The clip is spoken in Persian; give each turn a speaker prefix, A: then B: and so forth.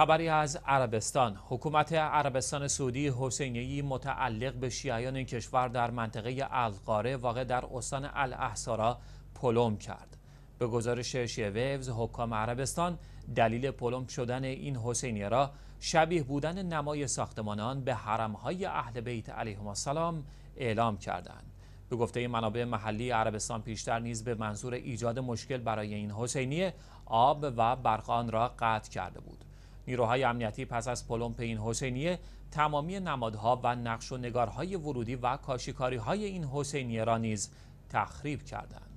A: خبری از عربستان حکومت عربستان سعودی حسینی متعلق به شیعیان این کشور در منطقه القاره واقع در استان الاحصارا پلم کرد به گزارش شیویوز حکام عربستان دلیل پلم شدن این حسینیه را شبیه بودن نمای ساختمانان به حرمهای اهل بیت علیهم السلام اعلام کردند به گفته منابع محلی عربستان پیشتر نیز به منظور ایجاد مشکل برای این حسینیه آب و برقان را قطع کرده بود نیروهای امنیتی پس از پلمپ این حسینیه تمامی نمادها و نقش و نگارهای ورودی و کاشیکاری این حسینیه را نیز تخریب کردند.